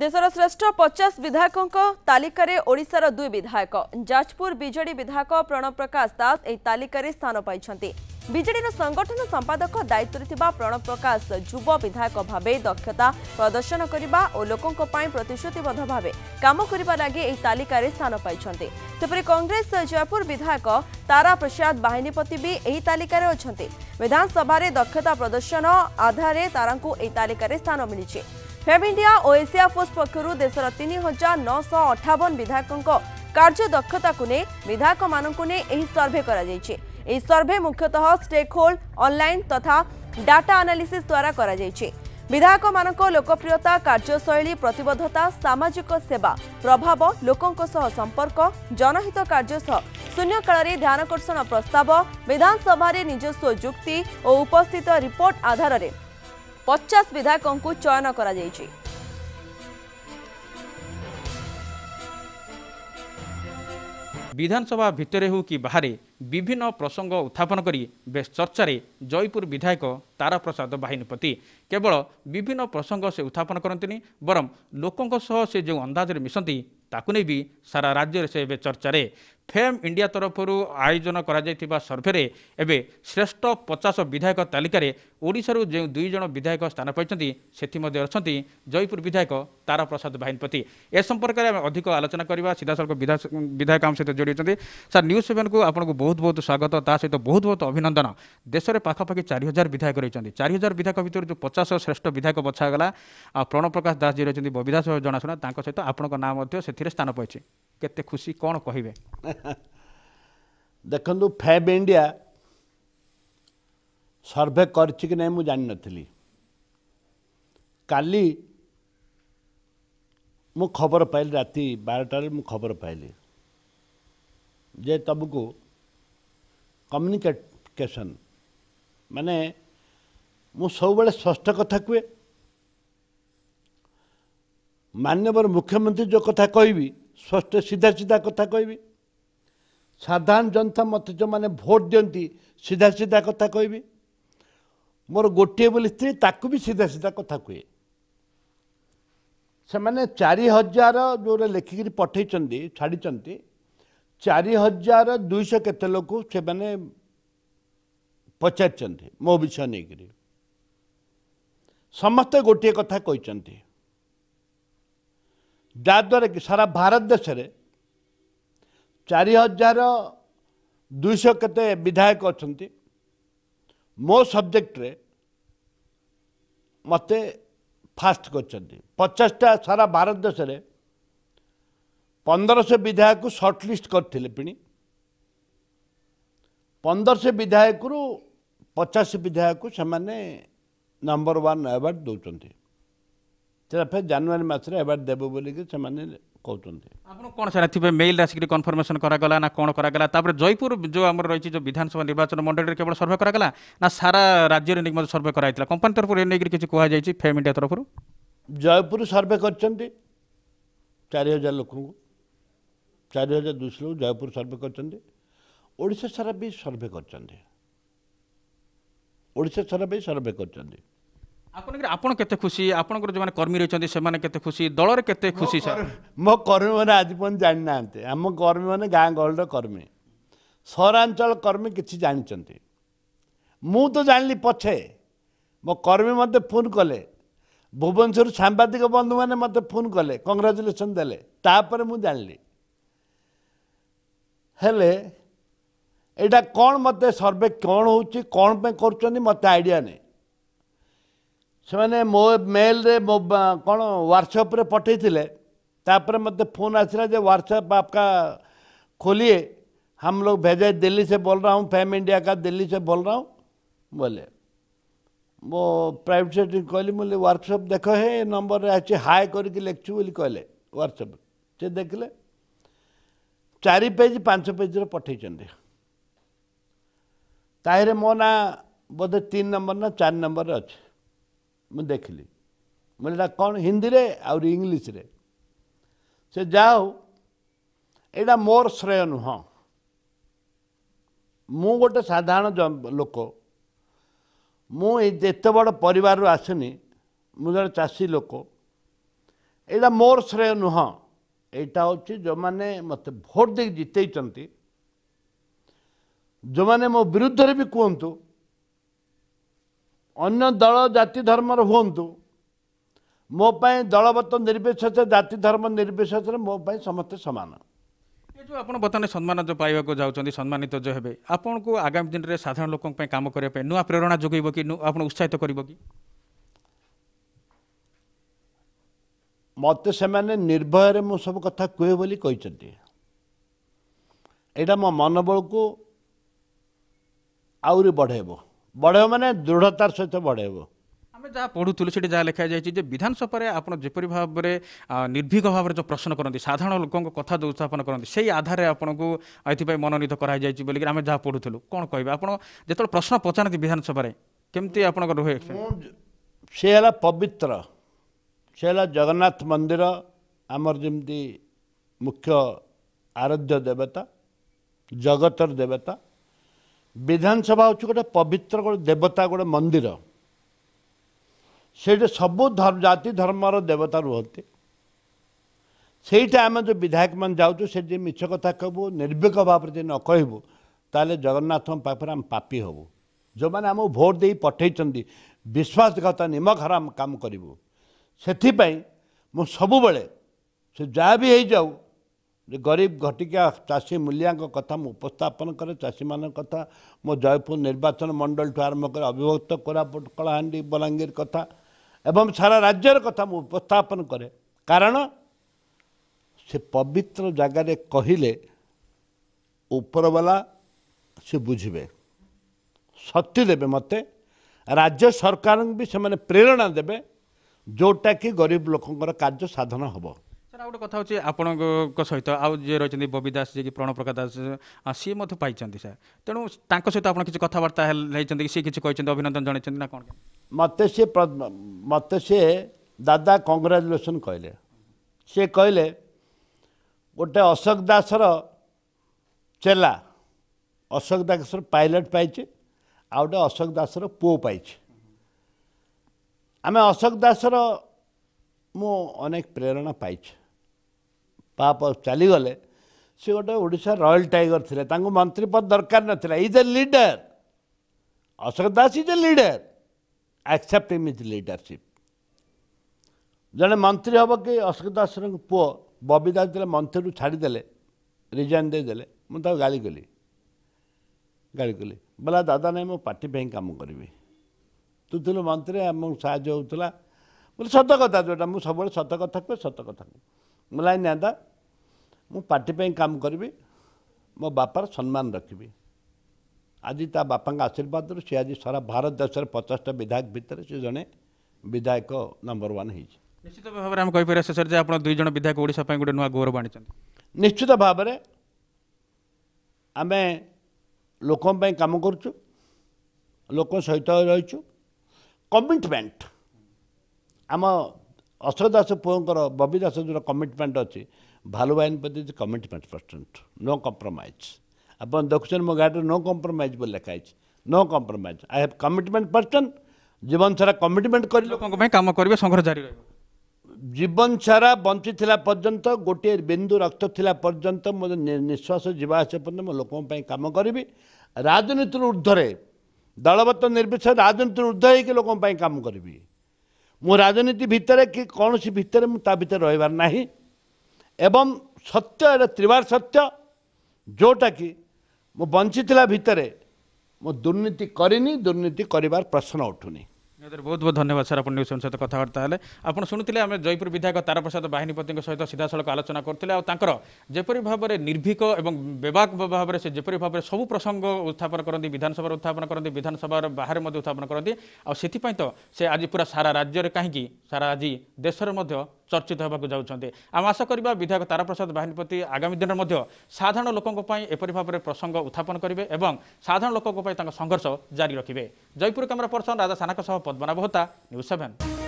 ଦେଶର ଶ୍ରେଷ୍ଠ ପଚାଶ ବିଧାୟକଙ୍କ ତାଲିକାରେ ଓଡ଼ିଶାର ଦୁଇ ବିଧାୟକ ଯାଜପୁର ବିଜେଡି ବିଧାୟକ ପ୍ରଣବ ପ୍ରକାଶ ଦାସ ଏହି ତାଲିକାରେ ସ୍ଥାନ ପାଇଛନ୍ତି ବିଜେଡିର ସଂଗଠନ ସମ୍ପାଦକ ଦାୟିତ୍ୱରେ ଥିବା ପ୍ରଣବ ପ୍ରକାଶ ଯୁବ ବିଧାୟକ ଭାବେ ଦକ୍ଷତା ପ୍ରଦର୍ଶନ କରିବା ଓ ଲୋକଙ୍କ ପାଇଁ ପ୍ରତିଶ୍ରୁତିବଦ୍ଧ ଭାବେ କାମ କରିବା ଲାଗି ଏହି ତାଲିକାରେ ସ୍ଥାନ ପାଇଛନ୍ତି ସେପରି କଂଗ୍ରେସ ଜୟପୁର ବିଧାୟକ ତାରା ପ୍ରସାଦ ବାହିନୀପତି ବି ଏହି ତାଲିକାରେ ଅଛନ୍ତି ବିଧାନସଭାରେ ଦକ୍ଷତା ପ୍ରଦର୍ଶନ ଆଧାରରେ ତାରାଙ୍କୁ ଏହି ତାଲିକାରେ ସ୍ଥାନ ମିଳିଛି ଫେମ୍ ଇଣ୍ଡିଆ ଓ ଏସିଆ ଫୋର୍ସ ପକ୍ଷରୁ ଦେଶର ତିନି ହଜାର ନଅଶହ ଅଠାବନ ବିଧାୟକଙ୍କ କାର୍ଯ୍ୟଦକ୍ଷତାକୁ ନେଇ ବିଧାୟକମାନଙ୍କୁ ନେଇ ଏହି ସର୍ଭେ କରାଯାଇଛି ଏହି ସର୍ଭେ ମୁଖ୍ୟତଃ ଷ୍ଟେକ୍ ହୋଲ୍ଡ ଅନ୍ଲାଇନ୍ ତଥା ଡାଟା ଆନାଲିସିସ୍ ଦ୍ୱାରା କରାଯାଇଛି ବିଧାୟକମାନଙ୍କ ଲୋକପ୍ରିୟତା କାର୍ଯ୍ୟଶୈଳୀ ପ୍ରତିବଦ୍ଧତା ସାମାଜିକ ସେବା ପ୍ରଭାବ ଲୋକଙ୍କ ସହ ସମ୍ପର୍କ ଜନହିତ କାର୍ଯ୍ୟ ସହ ଶୂନ୍ୟକାଳରେ ଧ୍ୟାନକର୍ଷଣ ପ୍ରସ୍ତାବ ବିଧାନସଭାରେ ନିଜସ୍ୱ ଯୁକ୍ତି ଓ ଉପସ୍ଥିତ ରିପୋର୍ଟ ଆଧାରରେ ପଚାଶ ବିଧାୟକଙ୍କୁ ଚୟନ କରାଯାଇଛି ବିଧାନସଭା ଭିତରେ ହେଉ କି ବାହାରେ ବିଭିନ୍ନ ପ୍ରସଙ୍ଗ ଉତ୍ଥାପନ କରି ବେଶ ଚର୍ଚ୍ଚାରେ ଜୟପୁର ବିଧାୟକ ତାରାପ୍ରସାଦ ବାହିନୀପତି କେବଳ ବିଭିନ୍ନ ପ୍ରସଙ୍ଗ ସେ ଉତ୍ଥାପନ କରନ୍ତିନି ବରଂ ଲୋକଙ୍କ ସହ ସେ ଯେଉଁ ଅନ୍ଦାଜରେ ମିଶନ୍ତି ତାକୁ ନେଇ ବି ସାରା ରାଜ୍ୟରେ ସେ ଏବେ ଚର୍ଚ୍ଚାରେ ଫେମ୍ ଇଣ୍ଡିଆ ତରଫରୁ ଆୟୋଜନ କରାଯାଇଥିବା ସର୍ଭେରେ ଏବେ ଶ୍ରେଷ୍ଠ ପଚାଶ ବିଧାୟକ ତାଲିକାରେ ଓଡ଼ିଶାରୁ ଯେଉଁ ଦୁଇ ଜଣ ବିଧାୟକ ସ୍ଥାନ ପାଇଛନ୍ତି ସେଥିମଧ୍ୟରେ ଅଛନ୍ତି ଜୟପୁର ବିଧାୟକ ତାରାପ୍ରସାଦ ବାହିନୀପତି ଏ ସମ୍ପର୍କରେ ଆମେ ଅଧିକ ଆଲୋଚନା କରିବା ସିଧାସଳଖ ବିଧାୟକ ଆମ ସହିତ ଯୋଡ଼ି ଅଛନ୍ତି ସାର୍ ନ୍ୟୁଜ୍ ସେଭେନ୍କୁ ଆପଣଙ୍କୁ ବହୁତ ବହୁତ ସ୍ୱାଗତ ତା ସହିତ ବହୁତ ବହୁତ ଅଭିନନ୍ଦନ ଦେଶରେ ପାଖାପାଖି ଚାରି ହଜାର ବିଧାୟକ ରହିଛନ୍ତି ଚାରି ହଜାର ବିଧାୟକ ଭିତରୁ ଯେଉଁ ପଚାଶ ଶ୍ରେଷ୍ଠ ବିଧାୟକ ବଛାଗଲା ଆଉ ପ୍ରଣବପ୍ରକାଶ ଦାସ ଯିଏ ରହିଛନ୍ତି ବିଧାୟକ ଜଣାଶୁଣା ତାଙ୍କ ସହିତ ଆପଣଙ୍କ ନାଁ ମଧ୍ୟ ସେଥିରେ ସ୍ଥାନ ପାଇଛି କେତେ ଖୁସି କ'ଣ କହିବେ ଦେଖନ୍ତୁ ଫେବ୍ ଇଣ୍ଡିଆ ସର୍ଭେ କରିଛି କି ନାହିଁ ମୁଁ ଜାଣିନଥିଲି କାଲି ମୁଁ ଖବର ପାଇଲି ରାତି ବାରଟାରେ ମୁଁ ଖବର ପାଇଲି ଯେ ତୁମକୁ କମ୍ୟୁନିକେକେସନ୍ ମାନେ ମୁଁ ସବୁବେଳେ ସ୍ପଷ୍ଟ କଥା କୁହେ ମାନ୍ୟବର ମୁଖ୍ୟମନ୍ତ୍ରୀ ଯେଉଁ କଥା କହିବି ସ୍ପଷ୍ଟ ସିଧା ସିଧା କଥା କହିବି साधारण जनता मत जो मैंने भोट दिखती सीधा सीधा कथा कह मोर गोटे बोली स्त्री ताक भी सीधा सीधा कथा कहे से मैंने चार हजार जो लेखिक पठे छाड़ चार हजार दुईश केत मैंने पचार मो विषय नहीं समस्त गोटे कथा कहते जहाद्वर कि सारा भारत देश में ଚାରି ହଜାର ଦୁଇଶହ କେତେ ବିଧାୟକ ଅଛନ୍ତି ମୋ ସବଜେକ୍ଟରେ ମୋତେ ଫାଷ୍ଟ କରିଛନ୍ତି ପଚାଶଟା ସାରା ଭାରତ ଦେଶରେ ପନ୍ଦରଶହ ବିଧାୟକ ସର୍ଟଲିଷ୍ଟ କରିଥିଲେ ପୁଣି ପନ୍ଦରଶହ ବିଧାୟକରୁ ପଚାଶ ବିଧାୟକକୁ ସେମାନେ ନମ୍ବର ୱାନ୍ ଆୱାର୍ଡ଼ ଦେଉଛନ୍ତି ସେଟା ଫେର୍ ଜାନୁଆରୀ ମାସରେ ଆୱାର୍ଡ଼ ଦେବେ ବୋଲିକି ସେମାନେ କହୁଛନ୍ତି ଆପଣ କ'ଣ ସାର୍ ଏଥିପାଇଁ ମେଲ୍ ଆସିକରି କନଫର୍ମେସନ୍ କରାଗଲା ନା କ'ଣ କରାଗଲା ତାପରେ ଜୟପୁର ଯେଉଁ ଆମର ରହିଛି ଯେଉଁ ବିଧାନସଭା ନିର୍ବାଚନ ମଣ୍ଡଳୀରେ କେବଳ ସର୍ଭେ କରାଗଲା ନା ସାରା ରାଜ୍ୟରେ ନେଇକି ମଧ୍ୟ ସର୍ଭେ କରାଯାଇଥିଲା କମ୍ପାନୀ ତରଫରୁ ଏ ନେଇକରି କିଛି କୁହାଯାଇଛି ଫେମ୍ ଇଣ୍ଡିଆ ତରଫରୁ ଜୟପୁର ସର୍ଭେ କରିଛନ୍ତି ଚାରି ହଜାର ଲୋକଙ୍କୁ ଚାରି ହଜାର ଦୁଇଶହ ଲୋକ ଜୟପୁର ସର୍ଭେ କରିଛନ୍ତି ଓଡ଼ିଶା ସାରା ବି ସର୍ଭେ କରିଛନ୍ତି ଓଡ଼ିଶା ସାରା ବି ସର୍ଭେ କରିଛନ୍ତି ଆପଣଙ୍କର ଆପଣ କେତେ ଖୁସି ଆପଣଙ୍କର ଯେଉଁମାନେ କର୍ମୀ ରହିଛନ୍ତି ସେମାନେ କେତେ ଖୁସି ଦଳରେ କେତେ ଖୁସି ସାର୍ ମୋ କର୍ମୀମାନେ ଆଜି ପର୍ଯ୍ୟନ୍ତ ଜାଣିନାହାନ୍ତି ଆମ କର୍ମୀମାନେ ଗାଁ ଗହଳିର କର୍ମୀ ସହରାଞ୍ଚଳ କର୍ମୀ କିଛି ଜାଣିଛନ୍ତି ମୁଁ ତ ଜାଣିଲି ପଛେ ମୋ କର୍ମୀ ମୋତେ ଫୋନ୍ କଲେ ଭୁବନେଶ୍ୱର ସାମ୍ବାଦିକ ବନ୍ଧୁମାନେ ମୋତେ ଫୋନ୍ କଲେ କଂଗ୍ରାଚୁଲେସନ୍ ଦେଲେ ତାପରେ ମୁଁ ଜାଣିଲି ହେଲେ ଏଇଟା କ'ଣ ମୋତେ ସର୍ଭେ କ'ଣ ହେଉଛି କ'ଣ ପାଇଁ କରୁଛନ୍ତି ମୋତେ ଆଇଡ଼ିଆ ନାହିଁ से ମୋ ମେଲ୍ରେ ମୋ କ'ଣ ହ୍ୱାଟ୍ସଆପ୍ରେ ପଠାଇଥିଲେ ତାପରେ ମୋତେ ଫୋନ୍ ଆସିଲା ଯେ ହ୍ୱାଟ୍ସଆप आपका खोलिए हम लोग भेजे दिल्ली से बोल रहा हूँ फैम इंडिया का दिल्ली से बोल रहा हूँ बोले मो प्राइवेट सेटिंग कहली बोले व्हाट्सअप देख हे नंबर अच्छे हाय करके लिखु बोली कहले व्हाट्सअप से देखले चारि पेज पांच पेजर पठाई मो ना बोधे तीन नंबर ना चार नंबर अच्छे ମୁଁ ଦେଖିଲି ମୁଁ ଏଇଟା କ'ଣ ହିନ୍ଦୀରେ ଆହୁରି ଇଂଲିଶରେ ସେ ଯା ହଉ ଏଇଟା ମୋର ଶ୍ରେୟ ନୁହଁ ମୁଁ ଗୋଟେ ସାଧାରଣ ଲୋକ ମୁଁ ଯେତେ ବଡ଼ ପରିବାରରୁ ଆସିନି ମୁଁ ଜଣେ ଚାଷୀ ଲୋକ ଏଇଟା ମୋର ଶ୍ରେୟ ନୁହଁ ଏଇଟା ହେଉଛି ଯେଉଁମାନେ ମୋତେ ଭୋଟ୍ ଦେଇକି ଜିତେଇଛନ୍ତି ଯେଉଁମାନେ ମୋ ବିରୁଦ୍ଧରେ ବି କୁହନ୍ତୁ ଅନ୍ୟ ଦଳ ଜାତି ଧର୍ମର ହୁଅନ୍ତୁ ମୋ ପାଇଁ ଦଳବତ୍ତ ନିର୍ବିଶେଷ ଜାତି ଧର୍ମ ନିର୍ବିଶେଷରେ ମୋ ପାଇଁ ସମସ୍ତେ ସମାନ ଏ ଯେଉଁ ଆପଣ ବର୍ତ୍ତମାନ ସମ୍ମାନ ଯେଉଁ ପାଇବାକୁ ଯାଉଛନ୍ତି ସମ୍ମାନିତ ଯେଉଁ ହେବେ ଆପଣଙ୍କୁ ଆଗାମୀ ଦିନରେ ସାଧାରଣ ଲୋକଙ୍କ ପାଇଁ କାମ କରିବା ପାଇଁ ନୂଆ ପ୍ରେରଣା ଯୋଗାଇବ କି ଆପଣ ଉତ୍ସାହିତ କରିବ କି ମୋତେ ସେମାନେ ନିର୍ଭୟରେ ମୁଁ ସବୁ କଥା କୁହେ ବୋଲି କହିଛନ୍ତି ଏଇଟା ମୋ ମନୋବଳକୁ ଆହୁରି ବଢ଼େଇବ ବଢ଼େଇବ ମାନେ ଦୃଢ଼ତାର ସହିତ ବଢ଼େଇବ ଆମେ ଯାହା ପଢ଼ୁଥିଲୁ ସେଠି ଯାହା ଲେଖାଯାଇଛି ଯେ ବିଧାନସଭାରେ ଆପଣ ଯେପରି ଭାବରେ ନିର୍ଭୀକ ଭାବରେ ଯେଉଁ ପ୍ରଶ୍ନ କରନ୍ତି ସାଧାରଣ ଲୋକଙ୍କ କଥା ଯେଉଁ ଉତ୍ଥାପନ କରନ୍ତି ସେଇ ଆଧାରରେ ଆପଣଙ୍କୁ ଏଥିପାଇଁ ମନୋନୀତ କରାଯାଇଛି ବୋଲିକି ଆମେ ଯାହା ପଢ଼ୁଥିଲୁ କ'ଣ କହିବେ ଆପଣ ଯେତେବେଳେ ପ୍ରଶ୍ନ ପଚାରନ୍ତି ବିଧାନସଭାରେ କେମିତି ଆପଣଙ୍କ ରୁହେ ସେ ହେଲା ପବିତ୍ର ସେ ହେଲା ଜଗନ୍ନାଥ ମନ୍ଦିର ଆମର ଯେମିତି ମୁଖ୍ୟ ଆରାଧ୍ୟ ଦେବତା ଜଗତର ଦେବତା ବିଧାନସଭା ହେଉଛି ଗୋଟେ ପବିତ୍ର ଗୋଟେ ଦେବତା ଗୋଟେ ମନ୍ଦିର ସେଇଠି ସବୁ ଜାତି ଧର୍ମର ଦେବତା ରୁହନ୍ତି ସେଇଟା ଆମେ ଯେଉଁ ବିଧାୟକମାନେ ଯାଉଛୁ ସେ ଯଦି ମିଛ କଥା କହିବୁ ନିର୍ଭୀକ ଭାବରେ ଯଦି ନ କହିବୁ ତାହେଲେ ଜଗନ୍ନାଥଙ୍କ ପାଖରେ ଆମେ ପାପି ହେବୁ ଯେଉଁମାନେ ଆମକୁ ଭୋଟ୍ ଦେଇ ପଠାଇଛନ୍ତି ବିଶ୍ୱାସଘାତ ନିମଘର ଆମେ କାମ କରିବୁ ସେଥିପାଇଁ ମୁଁ ସବୁବେଳେ ସେ ଯାହା ବି ହେଇଯାଉ গরিব ঘটিকা চাষী মূলিয়াঙ্ক কথা মু উপস্থাপন করে চাষীমানক কথা মো জয়পুর নির্বাচন মণ্ডলঠু আরম্ভ করে অবিভক্ত কোরাপুট কলাহান্ডি বলাঙ্গীর কথা এবং সারা রাজ্যের কথা মু উপস্থাপন করে কারণ সে পবিত্র জায়গায় কহিলে উপরবালা সে বুঝবে শক্তি দেবে মতে রাজ্য সরকার বি সে প্রেরণা দেবে ଯେଉଁଟାକି ଗରିବ ଲୋକଙ୍କର କାର୍ଯ୍ୟ ସାଧନ ହେବ ସାର୍ ଆଉ ଗୋଟେ କଥା ହେଉଛି ଆପଣଙ୍କ ସହିତ ଆଉ ଯିଏ ରହିଛନ୍ତି ବବି ଦାସ ଯିଏକି ପ୍ରଣପ୍ରକା ଦାସ ସିଏ ମଧ୍ୟ ପାଇଛନ୍ତି ସାର୍ ତେଣୁ ତାଙ୍କ ସହିତ ଆପଣ କିଛି କଥାବାର୍ତ୍ତା ହେଇଛନ୍ତି କି ସିଏ କିଛି କହିଛନ୍ତି ଅଭିନନ୍ଦନ ଜଣାଇଛନ୍ତି ନା କ'ଣ ମୋତେ ସିଏ ମୋତେ ସିଏ ଦାଦା କଂଗ୍ରାଚୁଲେସନ୍ କହିଲେ ସିଏ କହିଲେ ଗୋଟେ ଅଶୋକ ଦାସର ଚେଲା ଅଶୋକ ଦାସର ପାଇଲଟ୍ ପାଇଛି ଆଉ ଗୋଟେ ଅଶୋକ ଦାସର ପୁଅ ପାଇଛି ଆମେ ଅଶୋକ ଦାସର ମୁଁ ଅନେକ ପ୍ରେରଣା ପାଇଛି ପାପସ୍ ଚାଲିଗଲେ ସେ ଗୋଟେ ଓଡ଼ିଶା ରୟାଲ ଟାଇଗର ଥିଲେ ତାଙ୍କୁ ମନ୍ତ୍ରୀ ପଦ ଦରକାର ନଥିଲା is a leader Ashok Das is a leader accept him his leadership ଜଣେ ମନ୍ତ୍ରୀ ହେବ କି ଅଶୋକ ଦାସଙ୍କ ପୁଅ ବବି ଦାସ ଯେତେବେଳେ ମନ୍ତ୍ରୀରୁ ଛାଡ଼ିଦେଲେ ରିଜାଇନ୍ ଦେଇଦେଲେ ମୁଁ ତାକୁ ଗାଳି କଲି ଗାଳି କଲି ବୋଲା ଦାଦା ନାଇଁ ମୁଁ ପାର୍ଟି ପାଇଁ କାମ କରିବି ତୁ ଥିଲୁ ମନ୍ତ୍ରୀ ଆମକୁ ସାହାଯ୍ୟ ହେଉଥିଲା ବୋଲେ ସତ କଥା ଯେଉଁଟା ମୁଁ ସବୁବେଳେ ସତ କଥା କୁହେ ସତ କଥା କୁହେ ମୁଁ କହିଲି ଆଜ୍ଞା ମୁଁ ପାର୍ଟି ପାଇଁ କାମ କରିବି ମୋ ବାପାର ସମ୍ମାନ ରଖିବି ଆଜି ତା ବାପାଙ୍କ ଆଶୀର୍ବାଦରୁ ସେ ଆଜି ସାରା ଭାରତ ଦେଶରେ ପଚାଶଟା ବିଧାୟକ ଭିତରେ ସେ ଜଣେ ବିଧାୟକ ନମ୍ବର ୱାନ୍ ହେଇଛି ନିଶ୍ଚିତ ଭାବରେ ଆମେ କହିପାରିବା ଶେଷରେ ଯେ ଆପଣ ଦୁଇ ଜଣ ବିଧାୟକ ଓଡ଼ିଶା ପାଇଁ ଗୋଟେ ନୂଆ ଗୌରବ ଆଣିଛନ୍ତି ନିଶ୍ଚିତ ଭାବରେ ଆମେ ଲୋକଙ୍କ ପାଇଁ କାମ କରୁଛୁ ଲୋକଙ୍କ ସହିତ ରହିଛୁ କମିଟମେଣ୍ଟ ଆମ ଅସର ପୁଅଙ୍କର ବବି ଦାସ ଯେଉଁଟା କମିଟମେଣ୍ଟ ଅଛି ଭାଲୁବାଇନ ପ୍ରତି କମିଟମେଣ୍ଟ ପର୍ସେଣ୍ଟ ନୋ କମ୍ପ୍ରମାଇଜ୍ ଆପଣ ଦେଖୁଛନ୍ତି ମୋ ଗାଡ଼ିରେ ନୋ କମ୍ପ୍ରମାଇଜ୍ ବୋଲି ଲେଖା ହେଇଛି no compromise I have commitment person ସାରା କମିଟମେଣ୍ଟ କରି ଲୋକଙ୍କ ପାଇଁ କାମ କରିବେ ସଂଘର ଜାରି ରହିବ ଜୀବନ ସାରା ବଞ୍ଚିଥିଲା ପର୍ଯ୍ୟନ୍ତ ଗୋଟିଏ ବିନ୍ଦୁ ରକ୍ତ ଥିଲା ପର୍ଯ୍ୟନ୍ତ ମୋ ନିଃଶ୍ୱାସ ଯିବା ଆସିବା ପର୍ଯ୍ୟନ୍ତ ମୁଁ ଲୋକଙ୍କ ପାଇଁ କାମ କରିବି ରାଜନୀତିରୁ ଉର୍ଦ୍ଧ୍ୱରେ ଦଳବତ୍ତ ନିର୍ବିଶେଷ ରାଜନୀତିରୁ ଉର୍ଦ୍ଧ୍ୱ ହେଇକି ଲୋକଙ୍କ ପାଇଁ କାମ କରିବି ମୁଁ ରାଜନୀତି ଭିତରେ କି କୌଣସି ଭିତରେ ମୁଁ ତା ଭିତରେ ରହିବାର ନାହିଁ ଏବଂ ସତ୍ୟ ଏଇଟା ତ୍ରିବାର ସତ୍ୟ ଯେଉଁଟାକି ମୁଁ ବଞ୍ଚିଥିଲା ଭିତରେ ମୁଁ ଦୁର୍ନୀତି କରିନି ଦୁର୍ନୀତି କରିବାର ପ୍ରଶ୍ନ ଉଠୁନି ନିହାତି ବହୁତ ବହୁତ ଧନ୍ୟବାଦ ସାର୍ ଆପଣ ନ୍ୟୁଜ୍ ସହିତ କଥାବାର୍ତ୍ତା ହେଲେ ଆପଣ ଶୁଣୁଥିଲେ ଆମେ ଜୟପୁର ବିଧାୟକ ତାରାପ୍ରସାଦ ବାହିନୀପତିଙ୍କ ସହିତ ସିଧାସଳଖ ଆଲୋଚନା କରୁଥିଲେ ଆଉ ତାଙ୍କର ଯେପରି ଭାବରେ ନିର୍ଭୀକ ଏବଂ ବେବାକ ଭାବରେ ସେ ଯେପରି ଭାବରେ ସବୁ ପ୍ରସଙ୍ଗ ଉତ୍ଥାପନ କରନ୍ତି ବିଧାନସଭାରେ ଉତ୍ଥାପନ କରନ୍ତି ବିଧାନସଭାର ବାହାରେ ମଧ୍ୟ ଉତ୍ଥାପନ କରନ୍ତି ଆଉ ସେଥିପାଇଁ ତ ସେ ଆଜି ପୁରା ସାରା ରାଜ୍ୟରେ କାହିଁକି ସାରା ଆଜି ଦେଶରେ ମଧ୍ୟ चर्चित हुनुहुन्छ आम आशा विधायक ताराप्रसाद बाहिरीपति आगामी दिन साधारण लोक भावर प्रसङ्ग उत्थापन गरे साधारण लोक संघर्ष जारी रक जयपुर क्यमेरा पर्सन राजा सानाको सद्मना होता न्युज सेभेन